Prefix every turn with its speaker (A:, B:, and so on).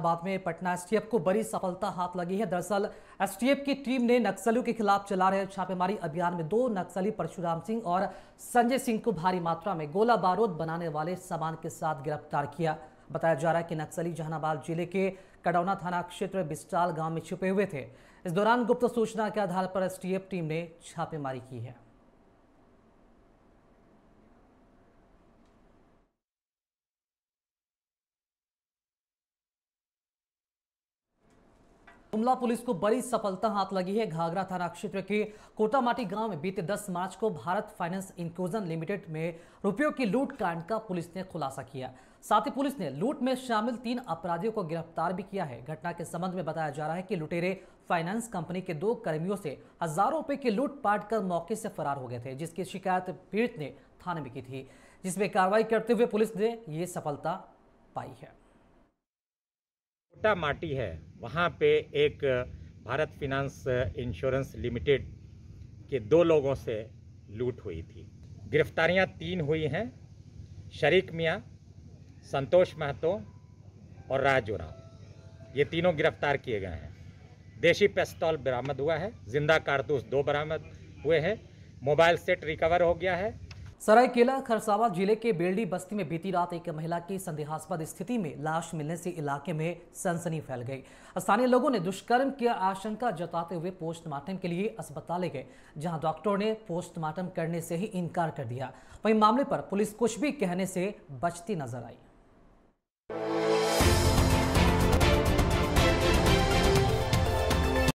A: जहानाबाद में पटना एसटीएफ को बड़ी सफलता हाथ लगी है दरअसल एसटीएफ की टीम ने नक्सलियों के खिलाफ चला रहे छापेमारी अभियान में दो नक्सली परशुराम सिंह और संजय सिंह को भारी मात्रा में गोला बारूद बनाने वाले सामान के साथ गिरफ्तार किया बताया जा रहा है कि नक्सली जहानाबाद जिले के कडौना थाना क्षेत्र बिस्टाल गांव में छुपे हुए थे इस दौरान गुप्त सूचना के आधार पर एसटीएफ टीम ने छापेमारी की है गुमला पुलिस को बड़ी सफलता हाथ लगी है घाघरा थाना क्षेत्र के कोटामाटी गांव में बीते 10 मार्च को भारत फाइनेंस इंक्लूजन लिमिटेड में रुपयों की लूट कांड का पुलिस ने खुलासा किया साथ ही पुलिस ने लूट में शामिल तीन अपराधियों को गिरफ्तार भी किया है घटना के संबंध में बताया जा रहा है कि लुटेरे फाइनेंस कंपनी के दो कर्मियों से हजारों रुपए की पाट कर मौके से फरार हो गए थे जिसकी शिकायत पीड़ित ने थाने में की थी जिसमें कार्रवाई करते हुए पुलिस ने ये सफलता पाई है
B: भुट्टा माटी है वहाँ पे एक भारत फिनांस इंश्योरेंस लिमिटेड के दो लोगों से लूट हुई थी गिरफ्तारियाँ तीन हुई हैं शरीक मियाँ संतोष महतो और राज उराव ये तीनों गिरफ्तार किए गए हैं देशी पिस्तौल बरामद हुआ है जिंदा कारतूस दो बरामद हुए हैं मोबाइल सेट रिकवर हो गया है सरायकेला खरसावा जिले
A: के बेलडी बस्ती में बीती रात एक महिला की संदेहास्पद स्थिति में लाश मिलने से इलाके में सनसनी फैल गई स्थानीय लोगों ने दुष्कर्म की आशंका जताते हुए पोस्टमार्टम के लिए अस्पताल ले गए जहां डॉक्टरों ने पोस्टमार्टम करने से ही इनकार कर दिया वहीं मामले पर पुलिस कुछ भी कहने से बचती नजर आई